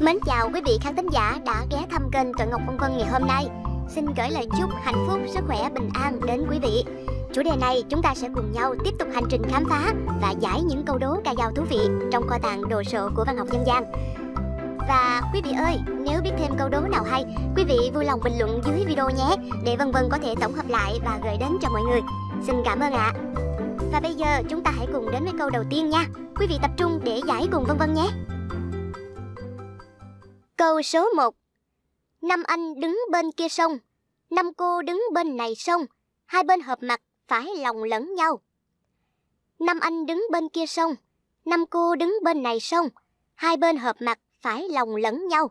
Mến chào quý vị khán thính giả đã ghé thăm kênh Tuệ Ngọc Vân Vân ngày hôm nay. Xin gửi lời chúc hạnh phúc, sức khỏe, bình an đến quý vị. Chủ đề này chúng ta sẽ cùng nhau tiếp tục hành trình khám phá và giải những câu đố ca dao thú vị trong kho tàng đồ sộ của văn học dân gian. Và quý vị ơi, nếu biết thêm câu đố nào hay, quý vị vui lòng bình luận dưới video nhé để Vân Vân có thể tổng hợp lại và gửi đến cho mọi người. Xin cảm ơn ạ. Và bây giờ chúng ta hãy cùng đến với câu đầu tiên nha. Quý vị tập trung để giải cùng vân vân nhé. Câu số 1 Năm anh đứng bên kia sông, năm cô đứng bên này sông, hai bên hợp mặt phải lòng lẫn nhau. Năm anh đứng bên kia sông, năm cô đứng bên này sông, hai bên hợp mặt phải lòng lẫn nhau.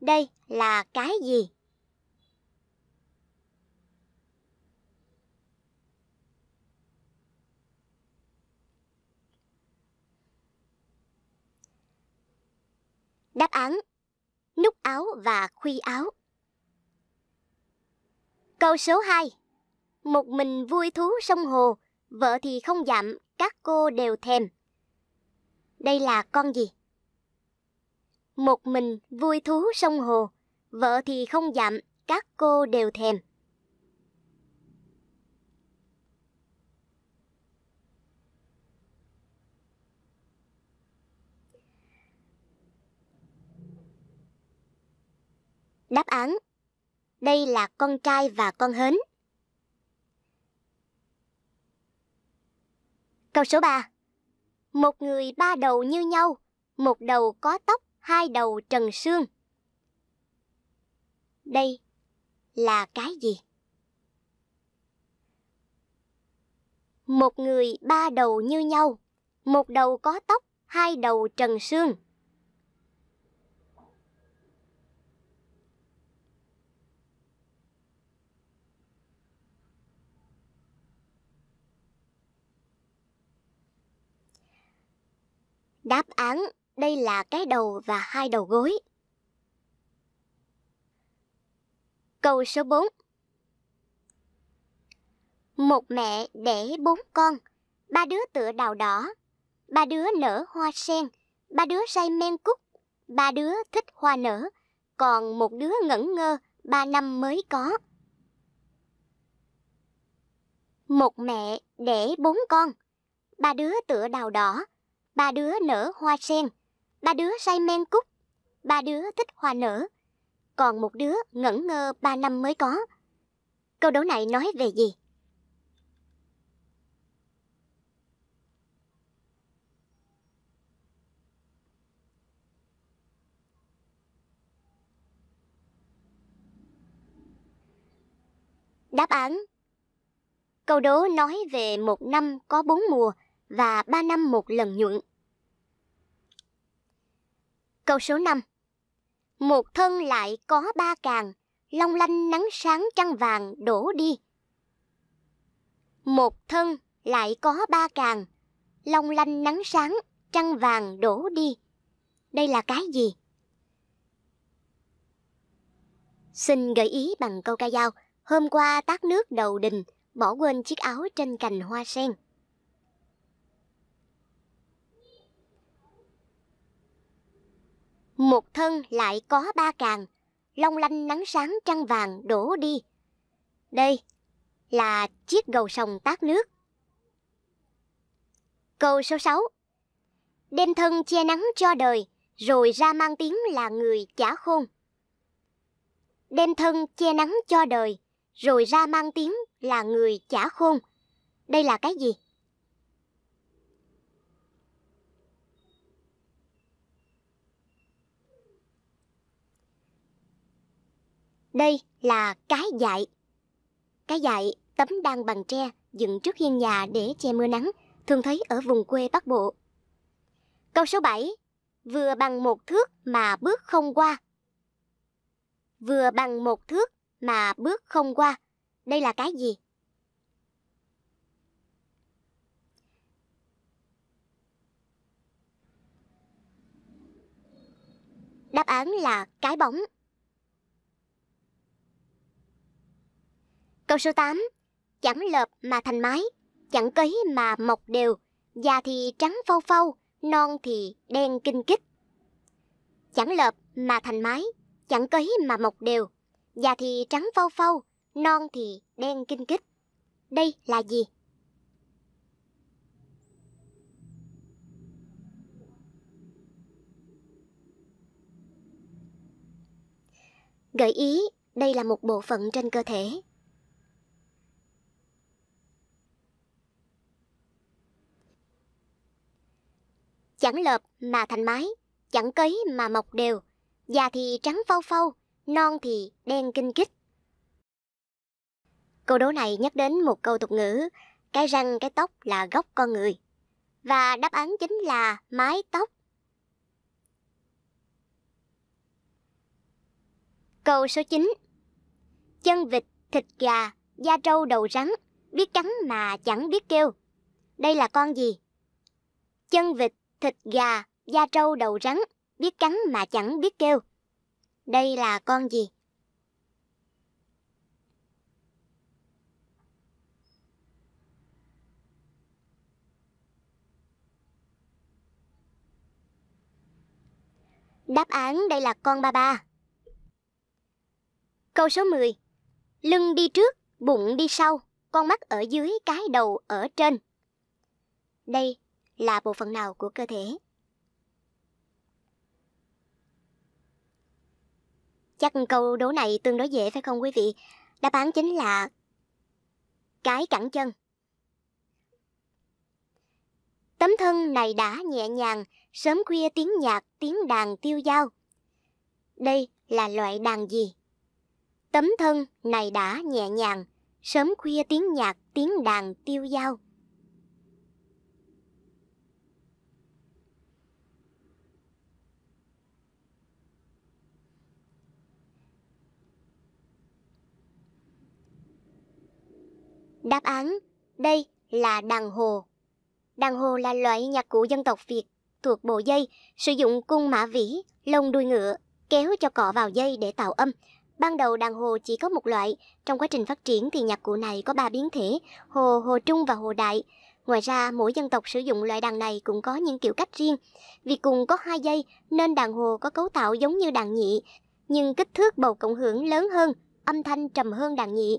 Đây là cái gì? Đáp án Nút áo và khuy áo Câu số 2 Một mình vui thú sông hồ, vợ thì không dặm, các cô đều thèm. Đây là con gì? Một mình vui thú sông hồ, vợ thì không dặm, các cô đều thèm. Đáp án Đây là con trai và con hến. Câu số 3 Một người ba đầu như nhau, một đầu có tóc, hai đầu trần xương. Đây là cái gì? Một người ba đầu như nhau, một đầu có tóc, hai đầu trần xương. Đáp án đây là cái đầu và hai đầu gối. Câu số 4 Một mẹ đẻ bốn con, ba đứa tựa đào đỏ, ba đứa nở hoa sen, ba đứa say men cúc, ba đứa thích hoa nở, còn một đứa ngẩn ngơ ba năm mới có. Một mẹ đẻ bốn con, ba đứa tựa đào đỏ, ba đứa nở hoa sen, ba đứa say men cúc, ba đứa thích hoa nở, còn một đứa ngẩn ngơ ba năm mới có. Câu đố này nói về gì? Đáp án Câu đố nói về một năm có bốn mùa và ba năm một lần nhuận. Câu số 5 Một thân lại có ba càng, long lanh nắng sáng trăng vàng đổ đi. Một thân lại có ba càng, long lanh nắng sáng trăng vàng đổ đi. Đây là cái gì? Xin gợi ý bằng câu ca dao. Hôm qua tát nước đầu đình, bỏ quên chiếc áo trên cành hoa sen. một thân lại có ba càng, long lanh nắng sáng trăng vàng đổ đi. Đây là chiếc cầu sông tát nước. Câu số 6 Đem thân che nắng cho đời, rồi ra mang tiếng là người chả khôn. Đem thân che nắng cho đời, rồi ra mang tiếng là người chả khôn. Đây là cái gì? Đây là cái dại. Cái dại, tấm đan bằng tre dựng trước hiên nhà để che mưa nắng, thường thấy ở vùng quê Bắc Bộ. Câu số 7. Vừa bằng một thước mà bước không qua. Vừa bằng một thước mà bước không qua. Đây là cái gì? Đáp án là cái bóng. Câu số 8. Chẳng lợp mà thành mái, chẳng cấy mà mọc đều, già thì trắng phau phau, non thì đen kinh kích. Chẳng lợp mà thành mái, chẳng cấy mà mọc đều, già thì trắng phau phau, non thì đen kinh kích. Đây là gì? Gợi ý, đây là một bộ phận trên cơ thể. chẳng lợp mà thành mái, chẳng cấy mà mọc đều, già thì trắng phau phau, non thì đen kinh kích. Câu đố này nhắc đến một câu tục ngữ, cái răng cái tóc là gốc con người. Và đáp án chính là mái tóc. Câu số 9 Chân vịt, thịt gà, da trâu đầu rắn, biết cắn mà chẳng biết kêu. Đây là con gì? Chân vịt, thịt gà, da trâu đầu rắn, biết cắn mà chẳng biết kêu. Đây là con gì? Đáp án đây là con ba ba. Câu số 10. Lưng đi trước, bụng đi sau, con mắt ở dưới, cái đầu ở trên. Đây là bộ phận nào của cơ thể chắc câu đố này tương đối dễ phải không quý vị đáp án chính là cái cẳng chân tấm thân này đã nhẹ nhàng sớm khuya tiếng nhạc tiếng đàn tiêu dao đây là loại đàn gì tấm thân này đã nhẹ nhàng sớm khuya tiếng nhạc tiếng đàn tiêu dao Đáp án, đây là đàn hồ. Đàn hồ là loại nhạc cụ dân tộc Việt, thuộc bộ dây, sử dụng cung mã vĩ, lông đuôi ngựa, kéo cho cọ vào dây để tạo âm. Ban đầu đàn hồ chỉ có một loại, trong quá trình phát triển thì nhạc cụ này có ba biến thể, hồ, hồ trung và hồ đại. Ngoài ra, mỗi dân tộc sử dụng loại đàn này cũng có những kiểu cách riêng. Vì cùng có hai dây nên đàn hồ có cấu tạo giống như đàn nhị, nhưng kích thước bầu cộng hưởng lớn hơn, âm thanh trầm hơn đàn nhị.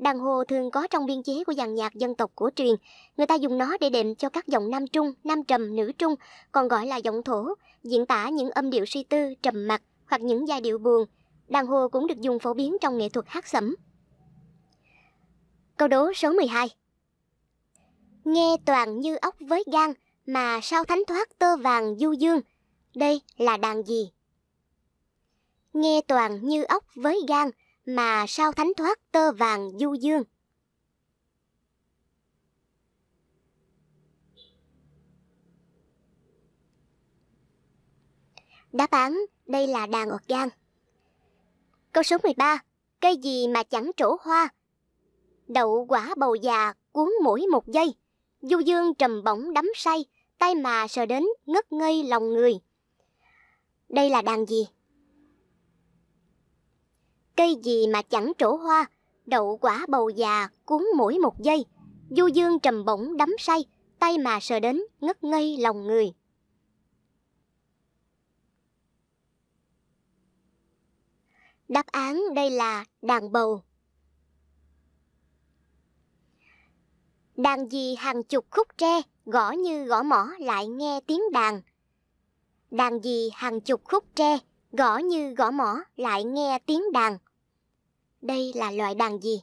Đàn hồ thường có trong biên chế của dàn nhạc dân tộc cổ truyền. Người ta dùng nó để đệm cho các giọng nam trung, nam trầm, nữ trung, còn gọi là giọng thổ, diễn tả những âm điệu suy tư, trầm mặc hoặc những giai điệu buồn. Đàn hồ cũng được dùng phổ biến trong nghệ thuật hát sẩm. Câu đố số 12 Nghe toàn như ốc với gan, mà sao thánh thoát tơ vàng du dương. Đây là đàn gì? Nghe toàn như ốc với gan, mà sao thánh thoát tơ vàng du dương. Đáp án đây là đàn organ. Câu số 13. Cây gì mà chẳng trổ hoa? Đậu quả bầu già cuốn mỗi một giây. Du dương trầm bổng đắm say, tay mà sờ đến ngất ngây lòng người. Đây là đàn gì? Cây gì mà chẳng trổ hoa, đậu quả bầu già cuốn mỗi một giây. Du dương trầm bổng đắm say, tay mà sờ đến ngất ngây lòng người. Đáp án đây là đàn bầu. Đàn gì hàng chục khúc tre, gõ như gõ mỏ lại nghe tiếng đàn. Đàn gì hàng chục khúc tre, gõ như gõ mỏ lại nghe tiếng đàn đây là loại đàn gì?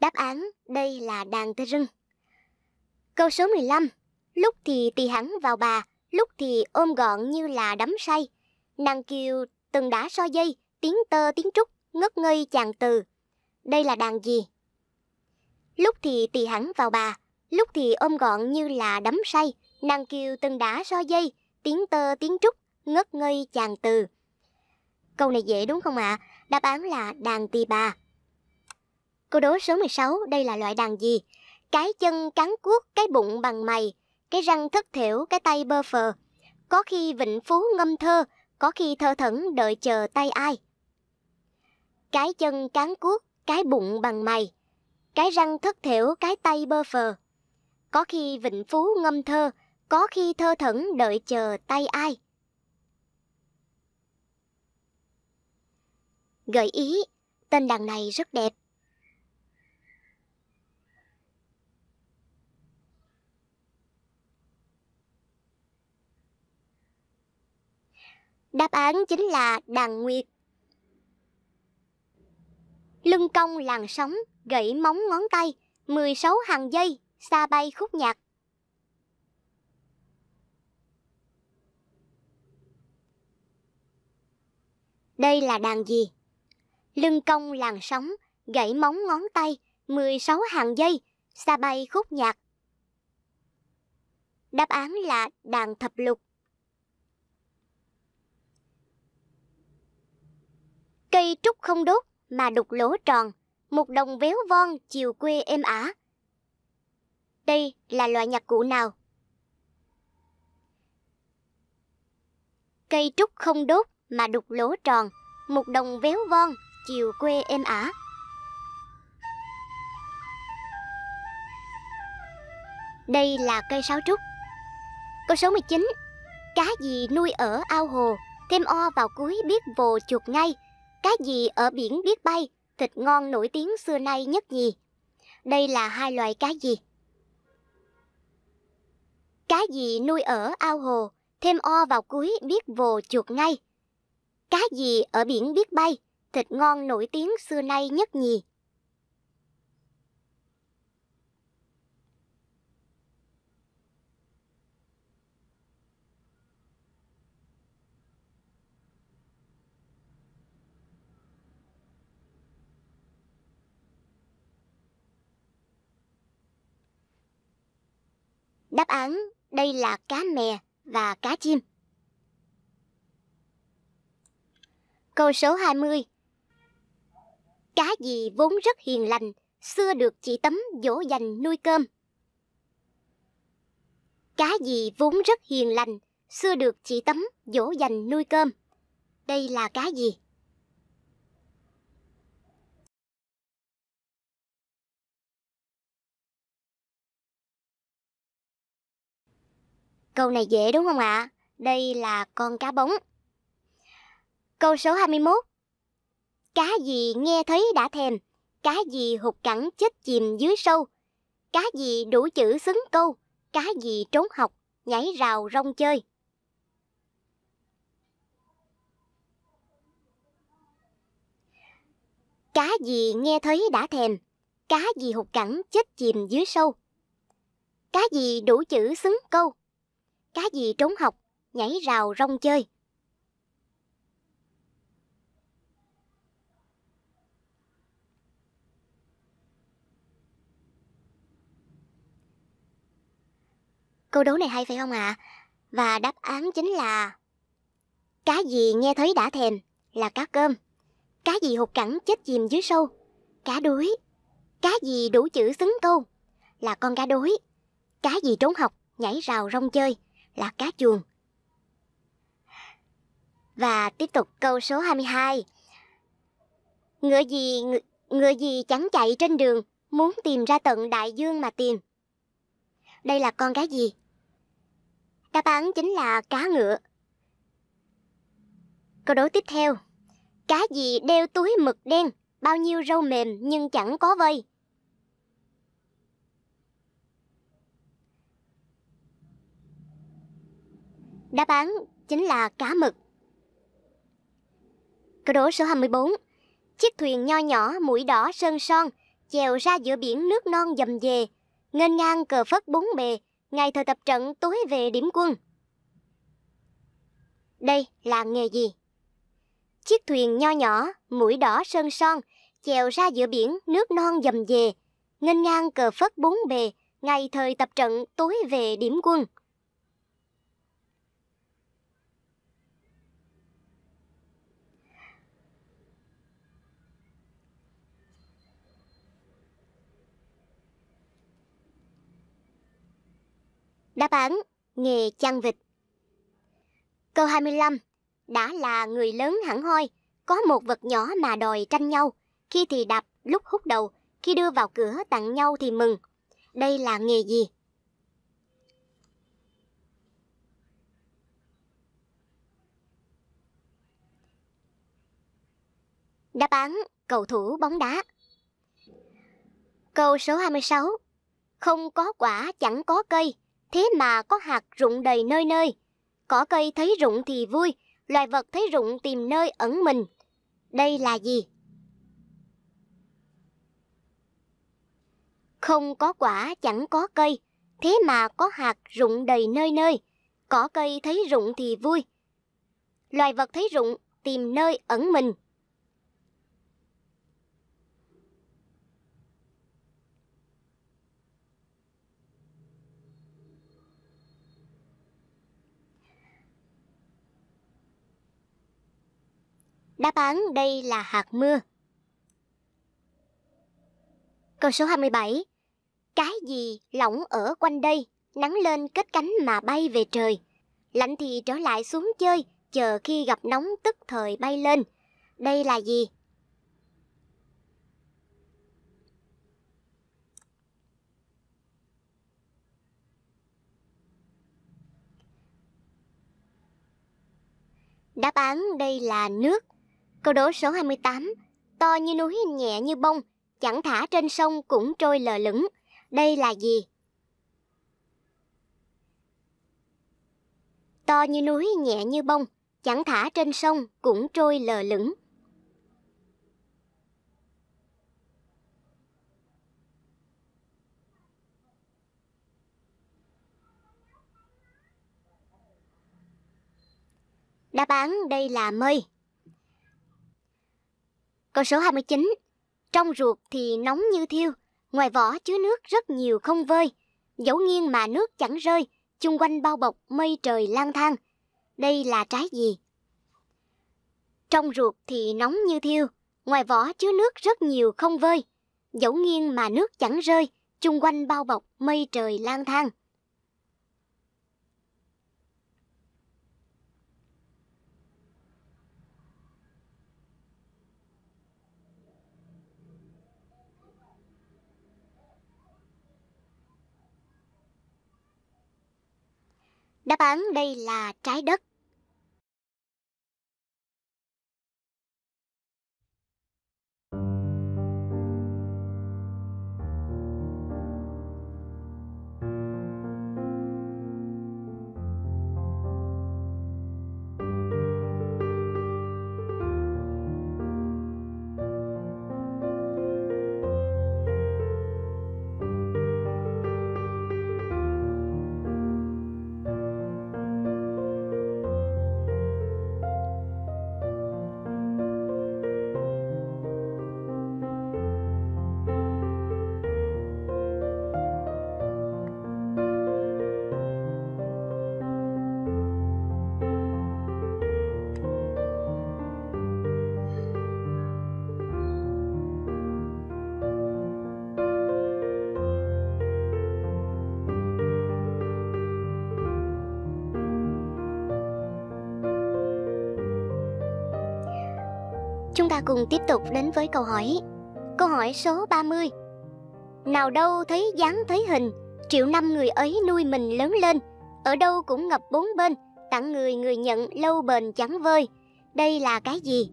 Đáp án đây là đàn tơ rưng. Câu số 15. Lúc thì tì hắn vào bà, lúc thì ôm gọn như là đắm say. Nàng kiều từng đá so dây, tiếng tơ tiếng trúc, ngất ngây chàng từ. Đây là đàn gì? Lúc thì tì hắn vào bà, lúc thì ôm gọn như là đắm say, nàng kiều từng đã so dây, tiếng tơ tiếng trúc, ngất ngây chàng từ. Câu này dễ đúng không ạ? À? Đáp án là đàn tỳ bà. Câu đố số 16, đây là loại đàn gì? Cái chân cắn cuốc, cái bụng bằng mày, cái răng thất thểu, cái tay bơ phờ. Có khi vịnh phú ngâm thơ, có khi thơ thẩn đợi chờ tay ai. Cái chân cán cuốc, cái bụng bằng mày, cái răng thất thểu, cái tay bơ phờ có khi vịnh phú ngâm thơ, có khi thơ thẩn đợi chờ tay ai. Gợi ý, tên đàn này rất đẹp. Đáp án chính là đàn nguyệt. Lưng cong làn sóng, gãy móng ngón tay, 16 hàng dây xa bay khúc nhạc. Đây là đàn gì? Lưng cong làn sóng, gãy móng ngón tay, 16 hàng dây, xa bay khúc nhạc. Đáp án là đàn thập lục. Cây trúc không đốt mà đục lỗ tròn, một đồng véo von chiều quê êm ả, đây là loại nhạc cụ nào? Cây trúc không đốt mà đục lỗ tròn, một đồng véo von, chiều quê êm ả. Đây là cây sáo trúc. Câu số 19. Cá gì nuôi ở ao hồ, thêm o vào cuối biết vồ chuột ngay. Cá gì ở biển biết bay, thịt ngon nổi tiếng xưa nay nhất gì Đây là hai loài cá gì? Cá gì nuôi ở ao hồ, thêm o vào cuối biết vồ chuột ngay. Cá gì ở biển biết bay, thịt ngon nổi tiếng xưa nay nhất nhì. Đáp án đây là cá mè và cá chim. Câu số 20 Cá gì vốn rất hiền lành, xưa được chị Tấm dỗ dành nuôi cơm. Cá gì vốn rất hiền lành, xưa được chị Tấm dỗ dành nuôi cơm. Đây là cá gì? Câu này dễ đúng không ạ? À? Đây là con cá bóng. Câu số 21. Cá gì nghe thấy đã thèm, cá gì hụt cẳng chết chìm dưới sâu, cá gì đủ chữ xứng câu, cá gì trốn học, nhảy rào rong chơi. Cá gì nghe thấy đã thèm, cá gì hụt cẳng chết chìm dưới sâu. Cá gì đủ chữ xứng câu, cá gì trốn học, nhảy rào rong chơi. Câu đố này hay phải không ạ? À? Và đáp án chính là Cá gì nghe thấy đã thèm là cá cơm. Cá gì hụt cẳng chết chìm dưới sâu, cá đuối. Cá gì đủ chữ xứng câu là con cá đuối. Cá gì trốn học, nhảy rào rong chơi là cá chuồng. Và tiếp tục câu số 22. Ngựa gì ngựa, gì chẳng chạy trên đường, muốn tìm ra tận đại dương mà tìm. Đây là con cá gì? Đáp án chính là cá ngựa. Câu đố tiếp theo. Cá gì đeo túi mực đen, bao nhiêu râu mềm nhưng chẳng có vây? Đáp án chính là cá mực. Câu đố số 24. Chiếc thuyền nho nhỏ, mũi đỏ, sơn son, chèo ra giữa biển nước non dầm về, nghênh ngang cờ phất bốn bề, ngày thời tập trận tối về điểm quân. Đây là nghề gì? Chiếc thuyền nho nhỏ, mũi đỏ sơn son, chèo ra giữa biển nước non dầm về, nghênh ngang cờ phất bốn bề, ngày thời tập trận tối về điểm quân. Đáp án, nghề chăn vịt. Câu 25. Đã là người lớn hẳn hoi, có một vật nhỏ mà đòi tranh nhau, khi thì đạp, lúc hút đầu, khi đưa vào cửa tặng nhau thì mừng. Đây là nghề gì? Đáp án, cầu thủ bóng đá. Câu số 26. Không có quả chẳng có cây, Thế mà có hạt rụng đầy nơi nơi. Cỏ cây thấy rụng thì vui, loài vật thấy rụng tìm nơi ẩn mình. Đây là gì? Không có quả chẳng có cây, thế mà có hạt rụng đầy nơi nơi. Cỏ cây thấy rụng thì vui. Loài vật thấy rụng tìm nơi ẩn mình. Đáp án đây là hạt mưa. Câu số 27. Cái gì lỏng ở quanh đây, nắng lên kết cánh mà bay về trời. Lạnh thì trở lại xuống chơi, chờ khi gặp nóng tức thời bay lên. Đây là gì? Đáp án đây là nước. Câu đố số 28, to như núi nhẹ như bông, chẳng thả trên sông cũng trôi lờ lửng. Đây là gì? To như núi nhẹ như bông, chẳng thả trên sông cũng trôi lờ lửng. Đáp án đây là mây. Câu số 29. Trong ruột thì nóng như thiêu, ngoài vỏ chứa nước rất nhiều không vơi. Dẫu nghiêng mà nước chẳng rơi, chung quanh bao bọc mây trời lang thang. Đây là trái gì? Trong ruột thì nóng như thiêu, ngoài vỏ chứa nước rất nhiều không vơi. Dẫu nghiêng mà nước chẳng rơi, chung quanh bao bọc mây trời lang thang. Đáp án đây là trái đất. ta cùng tiếp tục đến với câu hỏi. Câu hỏi số 30. Nào đâu thấy dáng thấy hình, triệu năm người ấy nuôi mình lớn lên, ở đâu cũng ngập bốn bên, tặng người người nhận lâu bền chẳng vơi. Đây là cái gì?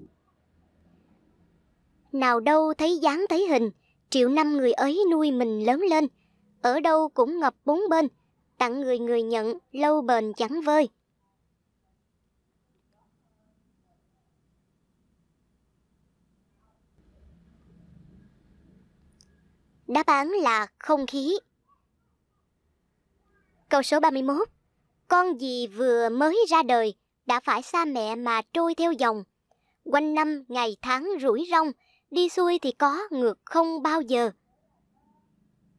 Nào đâu thấy dáng thấy hình, triệu năm người ấy nuôi mình lớn lên, ở đâu cũng ngập bốn bên, tặng người người nhận lâu bền chẳng vơi. Đáp án là không khí. Câu số 31. Con gì vừa mới ra đời đã phải xa mẹ mà trôi theo dòng. Quanh năm ngày tháng rủi rong, đi xuôi thì có ngược không bao giờ.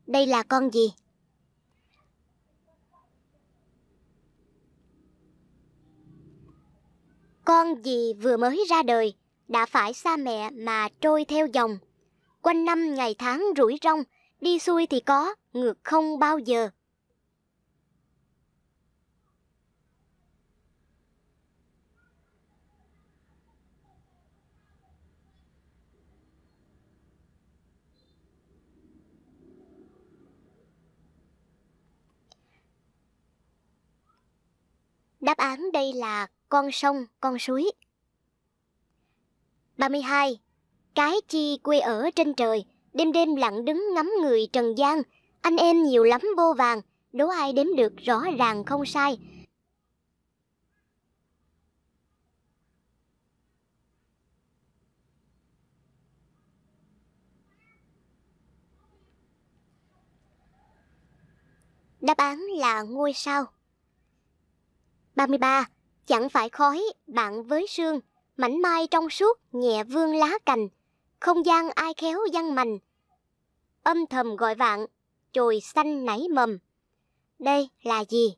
Đây là con gì? Con gì vừa mới ra đời đã phải xa mẹ mà trôi theo dòng quanh năm ngày tháng rủi rong, đi xuôi thì có, ngược không bao giờ. Đáp án đây là con sông, con suối. 32 cái chi quê ở trên trời, đêm đêm lặng đứng ngắm người trần gian, anh em nhiều lắm vô vàng, đố ai đếm được rõ ràng không sai. Đáp án là ngôi sao. 33. Chẳng phải khói, bạn với sương, mảnh mai trong suốt, nhẹ vương lá cành, không gian ai khéo văn mành Âm thầm gọi vạn, chồi xanh nảy mầm. Đây là gì?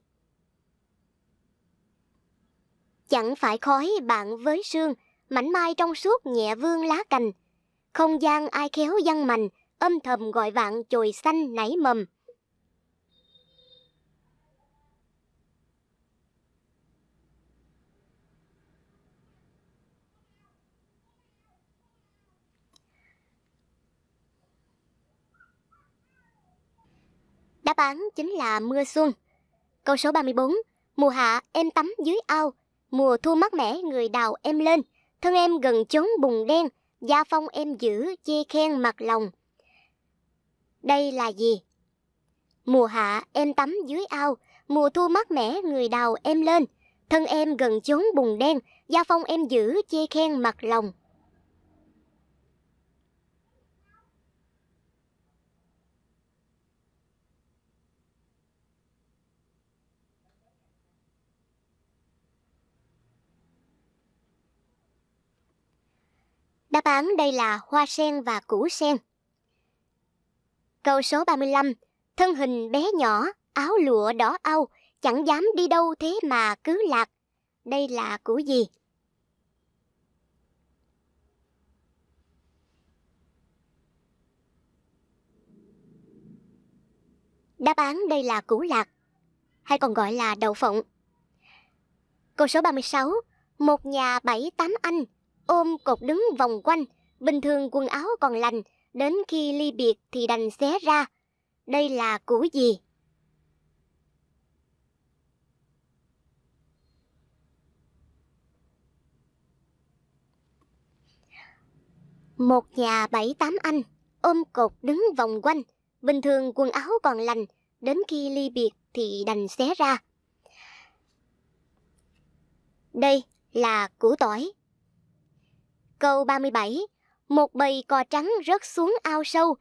Chẳng phải khói bạn với sương, mảnh mai trong suốt nhẹ vương lá cành. Không gian ai khéo văn mành âm thầm gọi vạn chồi xanh nảy mầm. Đáp án chính là mưa xuân. Câu số 34. Mùa hạ em tắm dưới ao, mùa thu mát mẻ người đào em lên, thân em gần chốn bùn đen, gia phong em giữ chê khen mặt lòng. Đây là gì? Mùa hạ em tắm dưới ao, mùa thu mát mẻ người đào em lên, thân em gần chốn bùn đen, gia phong em giữ chê khen mặt lòng. Đáp án đây là hoa sen và củ sen. Câu số 35. Thân hình bé nhỏ, áo lụa đỏ au, chẳng dám đi đâu thế mà cứ lạc. Đây là củ gì? Đáp án đây là củ lạc, hay còn gọi là đậu phộng. Câu số 36. Một nhà bảy tám anh ôm cột đứng vòng quanh, bình thường quần áo còn lành, đến khi ly biệt thì đành xé ra. Đây là củ gì? Một nhà bảy tám anh, ôm cột đứng vòng quanh, bình thường quần áo còn lành, đến khi ly biệt thì đành xé ra. Đây là củ tỏi. Câu 37 Một bầy cò trắng rớt xuống ao sâu,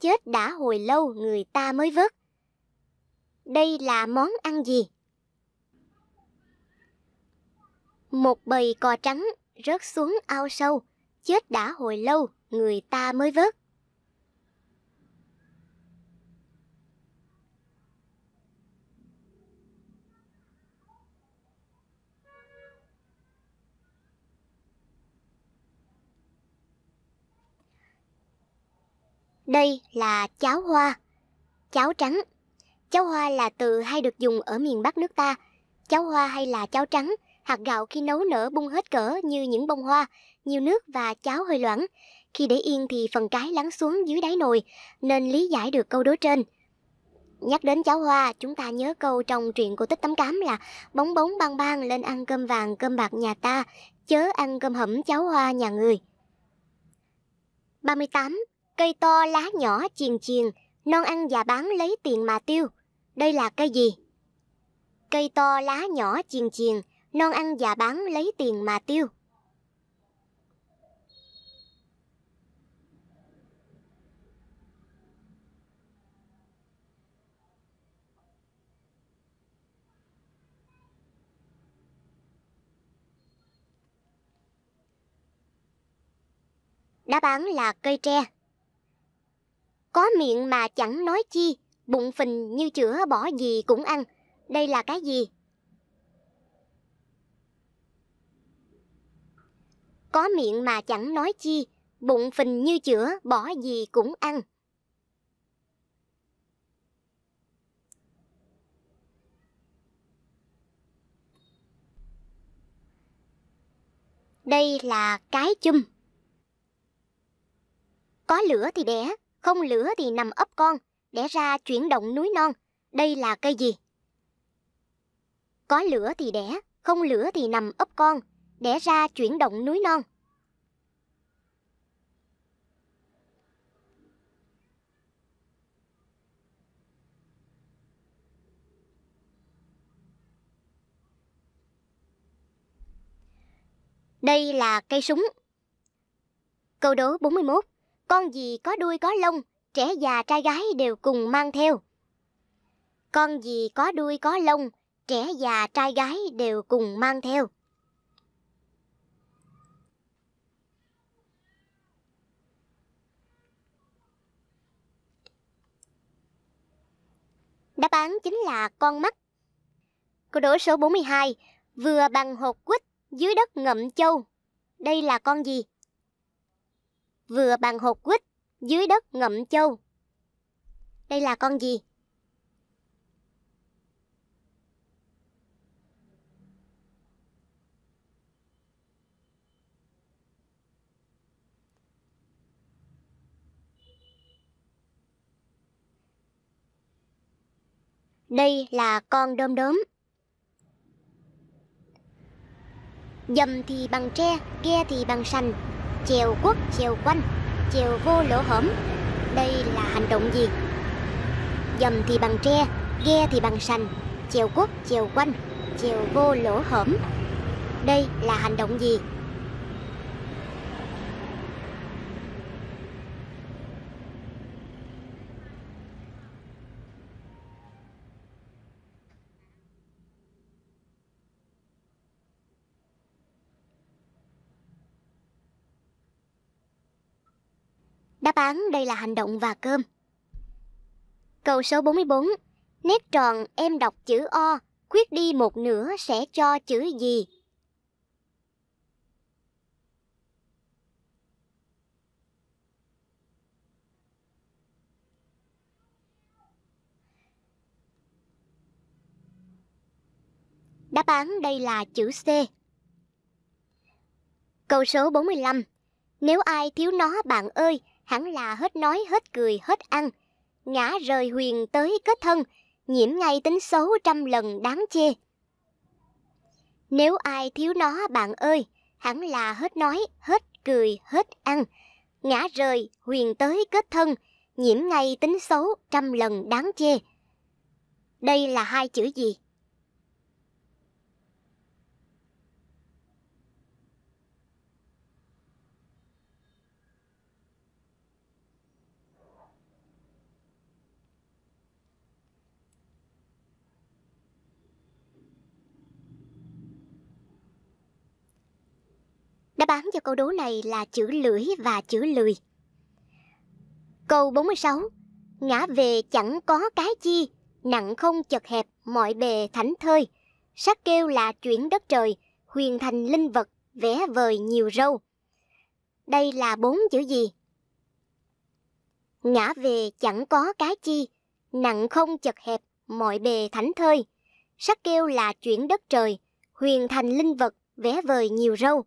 chết đã hồi lâu người ta mới vớt. Đây là món ăn gì? Một bầy cò trắng rớt xuống ao sâu, chết đã hồi lâu người ta mới vớt. Đây là cháo hoa, cháo trắng. Cháo hoa là từ hay được dùng ở miền Bắc nước ta. Cháo hoa hay là cháo trắng, hạt gạo khi nấu nở bung hết cỡ như những bông hoa, nhiều nước và cháo hơi loãng. Khi để yên thì phần cái lắng xuống dưới đáy nồi, nên lý giải được câu đố trên. Nhắc đến cháo hoa, chúng ta nhớ câu trong truyện cổ tích tấm cám là bóng bóng bang bang lên ăn cơm vàng cơm bạc nhà ta, chớ ăn cơm hẩm cháo hoa nhà người. 38 cây to lá nhỏ chiền chiền, non ăn và bán lấy tiền mà tiêu. Đây là cây gì? Cây to lá nhỏ chiền chiền, non ăn và bán lấy tiền mà tiêu. Đáp án là cây tre. Có miệng mà chẳng nói chi, bụng phình như chữa bỏ gì cũng ăn. Đây là cái gì? Có miệng mà chẳng nói chi, bụng phình như chữa bỏ gì cũng ăn. Đây là cái chum. Có lửa thì đẻ, không lửa thì nằm ấp con, đẻ ra chuyển động núi non. Đây là cây gì? Có lửa thì đẻ, không lửa thì nằm ấp con, đẻ ra chuyển động núi non. Đây là cây súng. Câu đố 41 con gì có đuôi có lông, trẻ già trai gái đều cùng mang theo. Con gì có đuôi có lông, trẻ già trai gái đều cùng mang theo. Đáp án chính là con mắt. Câu đố số 42, vừa bằng hột quýt dưới đất ngậm châu. Đây là con gì? vừa bằng hột quýt, dưới đất ngậm châu. Đây là con gì? Đây là con đom đóm. Dầm thì bằng tre, ghe thì bằng sành, Chiều quốc chiều quanh Chiều vô lỗ hổm Đây là hành động gì Dầm thì bằng tre Ghe thì bằng sành Chiều quốc chiều quanh Chiều vô lỗ hổm Đây là hành động gì Đáp án đây là hành động và cơm. Câu số 44. Nét tròn em đọc chữ O, khuyết đi một nửa sẽ cho chữ gì? Đáp án đây là chữ C. Câu số 45. Nếu ai thiếu nó bạn ơi, hẳn là hết nói hết cười hết ăn. Ngã rời huyền tới kết thân, nhiễm ngay tính xấu trăm lần đáng chê. Nếu ai thiếu nó bạn ơi, hẳn là hết nói, hết cười, hết ăn. Ngã rời, huyền tới kết thân, nhiễm ngay tính xấu trăm lần đáng chê. Đây là hai chữ gì? Đáp án cho câu đố này là chữ lưỡi và chữ lười. Câu 46. Ngã về chẳng có cái chi, nặng không chật hẹp, mọi bề thảnh thơi. Sắc kêu là chuyển đất trời, huyền thành linh vật, vẽ vời nhiều râu. Đây là bốn chữ gì? Ngã về chẳng có cái chi, nặng không chật hẹp, mọi bề thảnh thơi. Sắc kêu là chuyển đất trời, huyền thành linh vật, vẽ vời nhiều râu.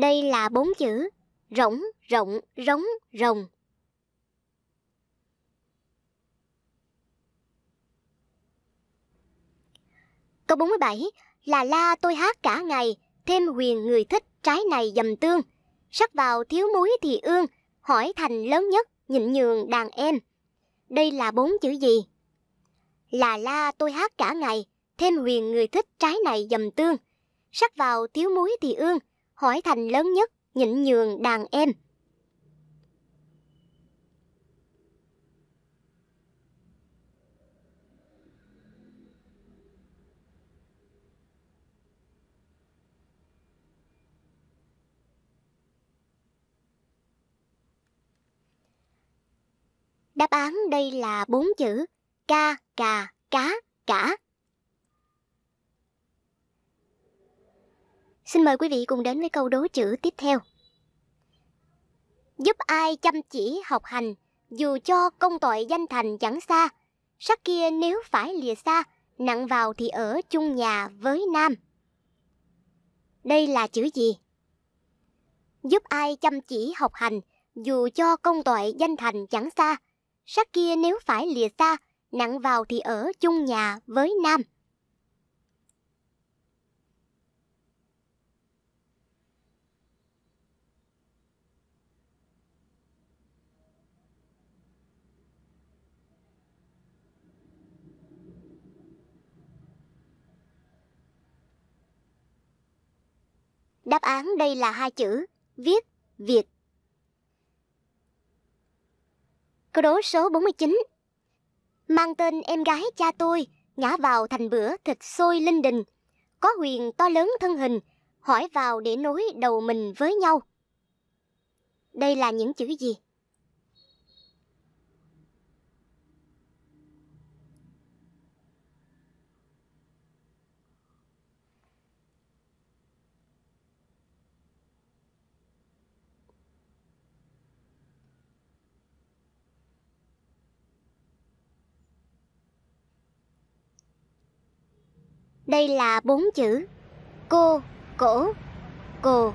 Đây là bốn chữ rỗng, rộng, rống, rồng. Câu 47 là la tôi hát cả ngày, thêm huyền người thích trái này dầm tương. Sắc vào thiếu muối thì ương, hỏi thành lớn nhất, nhịn nhường đàn em. Đây là bốn chữ gì? Là la tôi hát cả ngày, thêm huyền người thích trái này dầm tương. Sắc vào thiếu muối thì ương, hỏi thành lớn nhất, nhịn nhường đàn em. Đáp án đây là bốn chữ ca, cà, cá, cả. Xin mời quý vị cùng đến với câu đố chữ tiếp theo. Giúp ai chăm chỉ học hành, dù cho công tội danh thành chẳng xa, sắc kia nếu phải lìa xa, nặng vào thì ở chung nhà với nam. Đây là chữ gì? Giúp ai chăm chỉ học hành, dù cho công tội danh thành chẳng xa, sắc kia nếu phải lìa xa, nặng vào thì ở chung nhà với nam. Đáp án đây là hai chữ, viết, Việt. Câu đố số 49 Mang tên em gái cha tôi, ngã vào thành bữa thịt sôi linh đình. Có huyền to lớn thân hình, hỏi vào để nối đầu mình với nhau. Đây là những chữ gì? Đây là bốn chữ cô, cổ, cồ,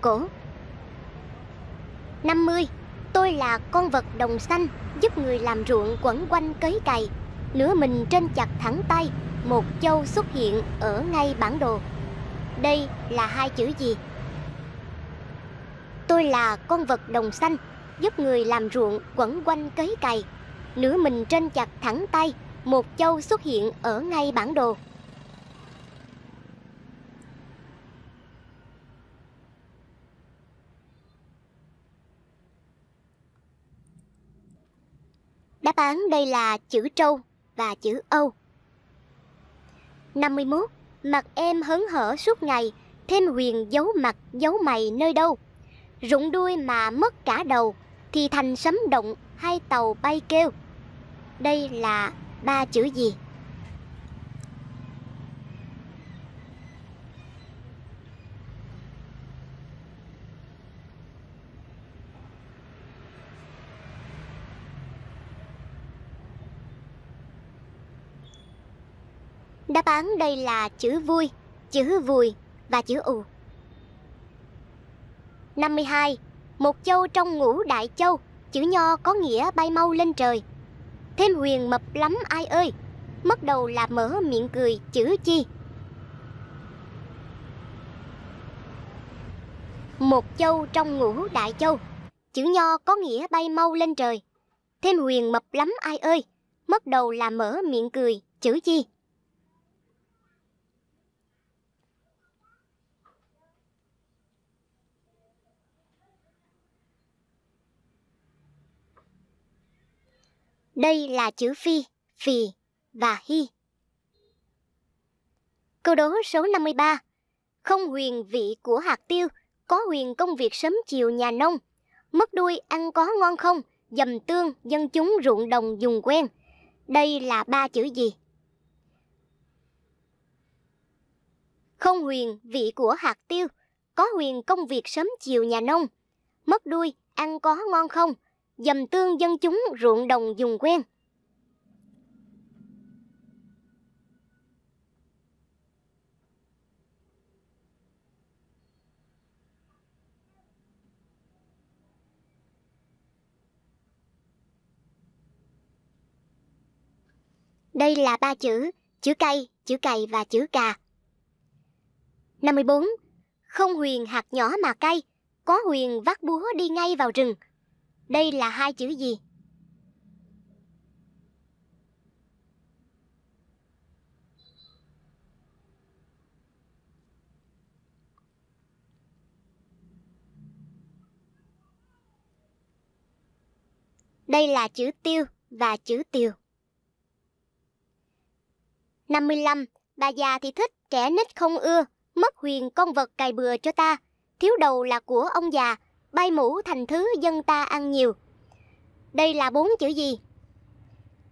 cổ. 50. Tôi là con vật đồng xanh giúp người làm ruộng quẩn quanh cấy cày. nửa mình trên chặt thẳng tay, một châu xuất hiện ở ngay bản đồ. Đây là hai chữ gì? Tôi là con vật đồng xanh giúp người làm ruộng quẩn quanh cấy cày. nửa mình trên chặt thẳng tay, một châu xuất hiện ở ngay bản đồ. Đáp án đây là chữ trâu và chữ Âu. 51. Mặt em hớn hở suốt ngày, thêm huyền giấu mặt giấu mày nơi đâu. Rụng đuôi mà mất cả đầu, thì thành sấm động hay tàu bay kêu. Đây là ba chữ gì? Đáp án đây là chữ vui, chữ vui và chữ ù. 52. Một châu trong ngũ đại châu, chữ nho có nghĩa bay mau lên trời. Thêm huyền mập lắm ai ơi, mất đầu là mở miệng cười chữ chi. Một châu trong ngũ đại châu, chữ nho có nghĩa bay mau lên trời. Thêm huyền mập lắm ai ơi, mất đầu là mở miệng cười chữ chi. Đây là chữ phi, phì và hy. Câu đố số 53. Không huyền vị của hạt tiêu, có huyền công việc sớm chiều nhà nông. Mất đuôi ăn có ngon không, dầm tương dân chúng ruộng đồng dùng quen. Đây là ba chữ gì? Không huyền vị của hạt tiêu, có huyền công việc sớm chiều nhà nông. Mất đuôi ăn có ngon không, dầm tương dân chúng ruộng đồng dùng quen. Đây là ba chữ, chữ cây, chữ cày và chữ cà. 54. Không huyền hạt nhỏ mà cây, có huyền vắt búa đi ngay vào rừng. Đây là hai chữ gì? Đây là chữ tiêu và chữ tiều. 55. Bà già thì thích, trẻ nít không ưa, mất huyền con vật cài bừa cho ta, thiếu đầu là của ông già, bay mũ thành thứ dân ta ăn nhiều. Đây là bốn chữ gì?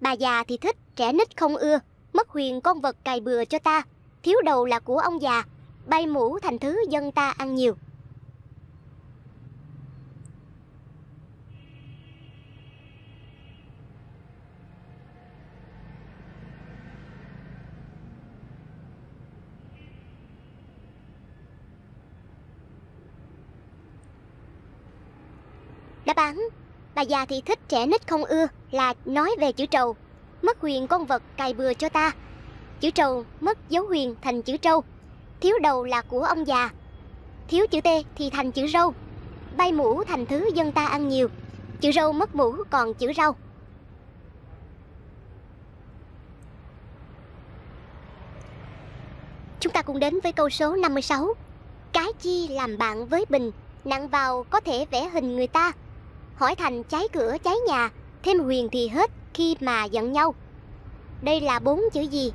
Bà già thì thích, trẻ nít không ưa, mất huyền con vật cài bừa cho ta, thiếu đầu là của ông già, bay mũ thành thứ dân ta ăn nhiều. bà già thì thích trẻ nít không ưa là nói về chữ trầu mất huyền con vật cài bừa cho ta chữ trầu mất dấu huyền thành chữ trâu thiếu đầu là của ông già thiếu chữ t thì thành chữ râu bay mũ thành thứ dân ta ăn nhiều chữ râu mất mũ còn chữ rau Chúng ta cùng đến với câu số 56 Cái chi làm bạn với bình Nặng vào có thể vẽ hình người ta hỏi thành cháy cửa cháy nhà, thêm huyền thì hết khi mà giận nhau. Đây là bốn chữ gì?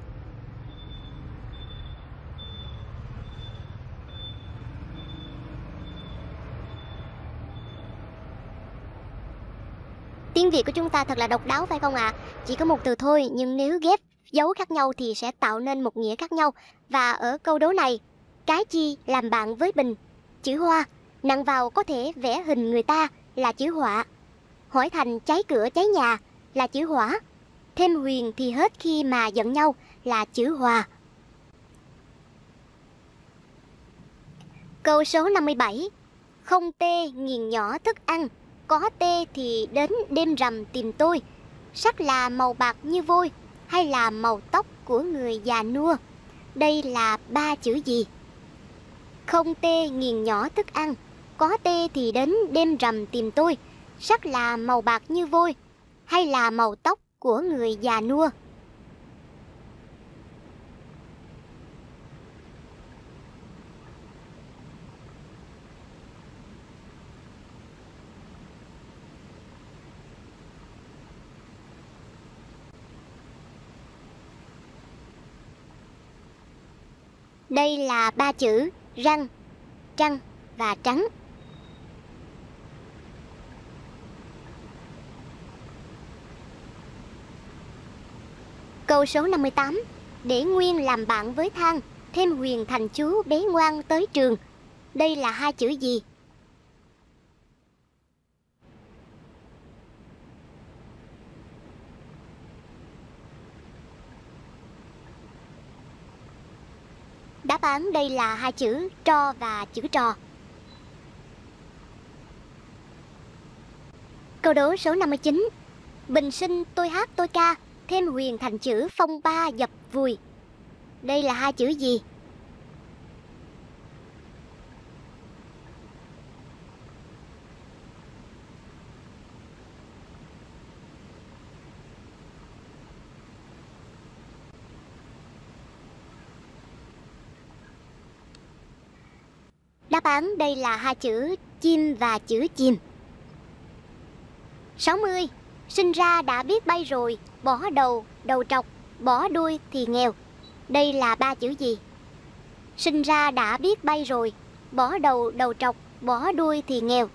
Tiếng Việt của chúng ta thật là độc đáo phải không ạ? À? Chỉ có một từ thôi nhưng nếu ghép dấu khác nhau thì sẽ tạo nên một nghĩa khác nhau. Và ở câu đố này, cái chi làm bạn với bình, chữ hoa, nặng vào có thể vẽ hình người ta là chữ họa. Hỏi thành cháy cửa cháy nhà là chữ hỏa. Thêm huyền thì hết khi mà giận nhau là chữ hòa. Câu số 57 Không tê nghiền nhỏ thức ăn Có tê thì đến đêm rằm tìm tôi Sắc là màu bạc như vôi Hay là màu tóc của người già nua Đây là ba chữ gì Không tê nghiền nhỏ thức ăn có tê thì đến đêm rằm tìm tôi, sắc là màu bạc như vôi, hay là màu tóc của người già nua. Đây là ba chữ răng, trăng và trắng. Câu số 58 Để Nguyên làm bạn với Thang Thêm huyền thành chú bé ngoan tới trường Đây là hai chữ gì? Đáp án đây là hai chữ tro và chữ trò. Câu đố số 59 Bình sinh tôi hát tôi ca thêm huyền thành chữ phong ba dập vùi. Đây là hai chữ gì? Đáp án đây là hai chữ chim và chữ chim. 60. Sinh ra đã biết bay rồi, bỏ đầu, đầu trọc, bỏ đuôi thì nghèo. Đây là ba chữ gì? Sinh ra đã biết bay rồi, bỏ đầu, đầu trọc, bỏ đuôi thì nghèo.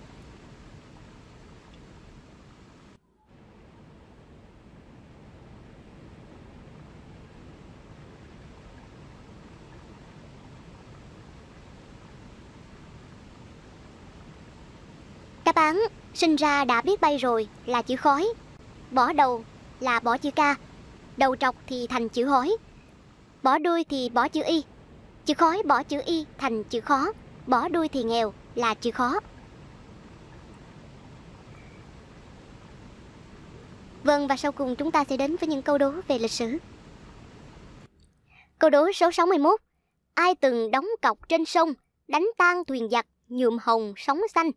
Đáp án sinh ra đã biết bay rồi là chữ khói. Bỏ đầu, là bỏ chữ ca, đầu trọc thì thành chữ hối. Bỏ đuôi thì bỏ chữ Y, chữ khói bỏ chữ Y thành chữ khó, bỏ đuôi thì nghèo là chữ khó. Vâng và sau cùng chúng ta sẽ đến với những câu đố về lịch sử. Câu đố số 61. Ai từng đóng cọc trên sông, đánh tan thuyền giặc, nhuộm hồng sóng xanh.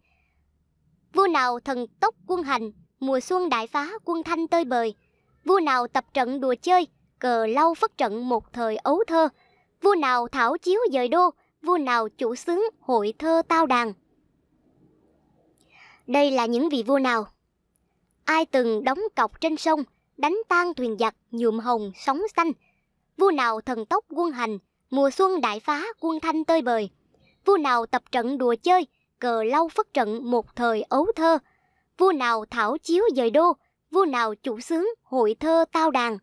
Vua nào thần tốc quân hành, mùa xuân đại phá quân thanh tơi bời, vua nào tập trận đùa chơi, cờ lau phất trận một thời ấu thơ, vua nào thảo chiếu dời đô, vua nào chủ xướng hội thơ tao đàn. Đây là những vị vua nào? Ai từng đóng cọc trên sông, đánh tan thuyền giặc, nhuộm hồng, sóng xanh. Vua nào thần tốc quân hành, mùa xuân đại phá, quân thanh tơi bời. Vua nào tập trận đùa chơi, cờ lau phất trận một thời ấu thơ. Vua nào thảo chiếu dời đô, vua nào chủ xướng hội thơ tao đàn.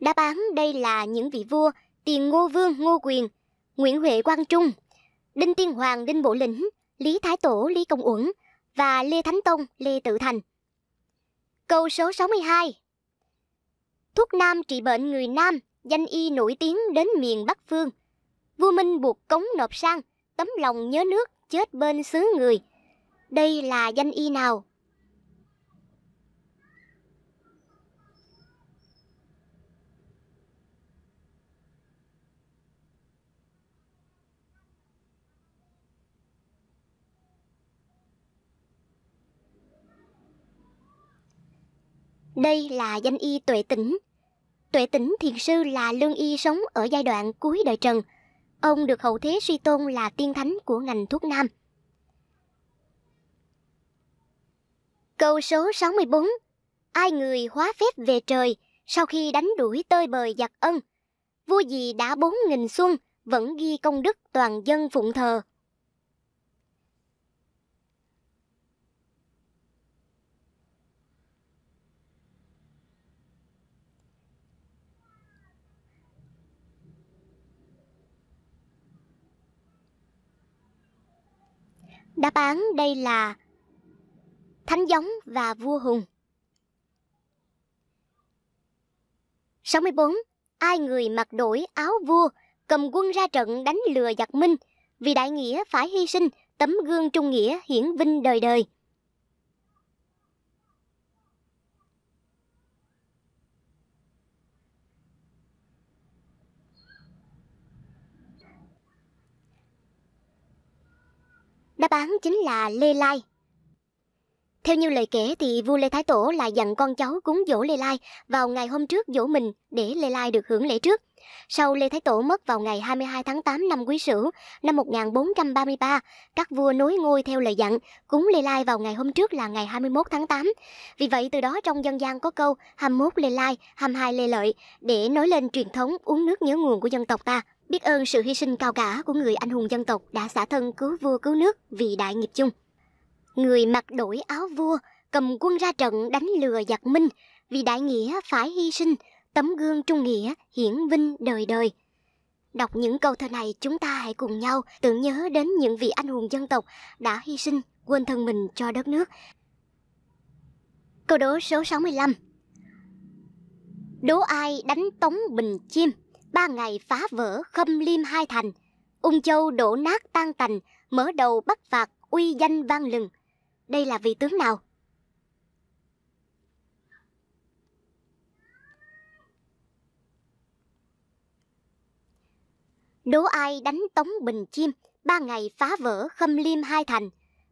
Đáp án đây là những vị vua Tiền Ngô Vương Ngô Quyền, Nguyễn Huệ Quang Trung, Đinh Tiên Hoàng Đinh Bộ Lĩnh, Lý Thái Tổ Lý Công Uẩn và Lê Thánh Tông Lê Tự Thành. Câu số 62 Thuốc Nam trị bệnh người Nam, danh y nổi tiếng đến miền Bắc Phương. Vua Minh buộc cống nộp sang, tấm lòng nhớ nước, chết bên xứ người. Đây là danh y nào? Đây là danh y tuệ tĩnh Tuệ tĩnh thiền sư là lương y sống ở giai đoạn cuối đời Trần. Ông được hậu thế suy tôn là tiên thánh của ngành thuốc nam. Câu số 64 Ai người hóa phép về trời sau khi đánh đuổi tơi bời giặc ân. Vua gì đã bốn nghìn xuân vẫn ghi công đức toàn dân phụng thờ. Đáp án đây là Thánh giống và vua hùng. 64. Ai người mặc đổi áo vua, cầm quân ra trận đánh lừa giặc Minh, vì đại nghĩa phải hy sinh, tấm gương trung nghĩa hiển vinh đời đời. Đáp án chính là Lê Lai. Theo như lời kể thì vua Lê Thái Tổ là dặn con cháu cúng dỗ Lê Lai vào ngày hôm trước dỗ mình để Lê Lai được hưởng lễ trước. Sau Lê Thái Tổ mất vào ngày 22 tháng 8 năm Quý Sửu, năm 1433, các vua nối ngôi theo lời dặn, cúng Lê Lai vào ngày hôm trước là ngày 21 tháng 8. Vì vậy từ đó trong dân gian có câu 21 Lê Lai, 22 Lê Lợi để nói lên truyền thống uống nước nhớ nguồn của dân tộc ta biết ơn sự hy sinh cao cả của người anh hùng dân tộc đã xả thân cứu vua cứu nước vì đại nghiệp chung. Người mặc đổi áo vua, cầm quân ra trận đánh lừa giặc minh, vì đại nghĩa phải hy sinh, tấm gương trung nghĩa hiển vinh đời đời. Đọc những câu thơ này chúng ta hãy cùng nhau tưởng nhớ đến những vị anh hùng dân tộc đã hy sinh, quên thân mình cho đất nước. Câu đố số 65 Đố ai đánh tống bình chim? ba ngày phá vỡ khâm liêm hai thành, ung châu đổ nát tan tành, mở đầu bắt phạt uy danh vang lừng. Đây là vị tướng nào? Đố ai đánh tống bình chim, ba ngày phá vỡ khâm liêm hai thành,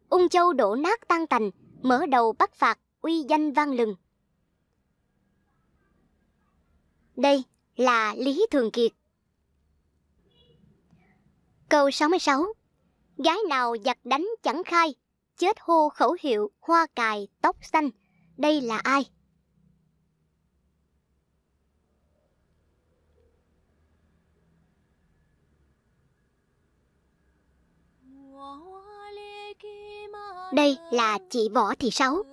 ung châu đổ nát tan tành, mở đầu bắt phạt uy danh vang lừng. Đây là Lý Thường Kiệt. Câu 66 Gái nào giặt đánh chẳng khai, chết hô khẩu hiệu hoa cài tóc xanh, đây là ai? Đây là chị Võ Thị Sáu.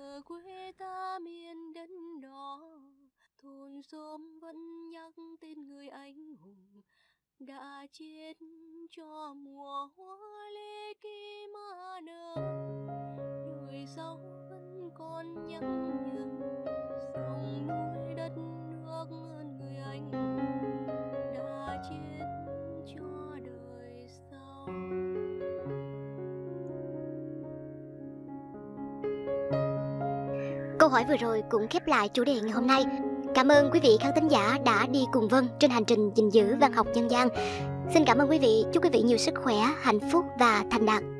xóm vẫn nhắc tên người anh hùng đã chết cho mùa hoa lê kia mà nở đời sau vẫn còn nhắc nhở dòng núi đất nước ơn người anh đã chết cho đời sau Câu hỏi vừa rồi cũng khép lại chủ đề ngày hôm nay. Cảm ơn quý vị khán thính giả đã đi cùng Vân trên hành trình gìn giữ văn học nhân gian. Xin cảm ơn quý vị, chúc quý vị nhiều sức khỏe, hạnh phúc và thành đạt.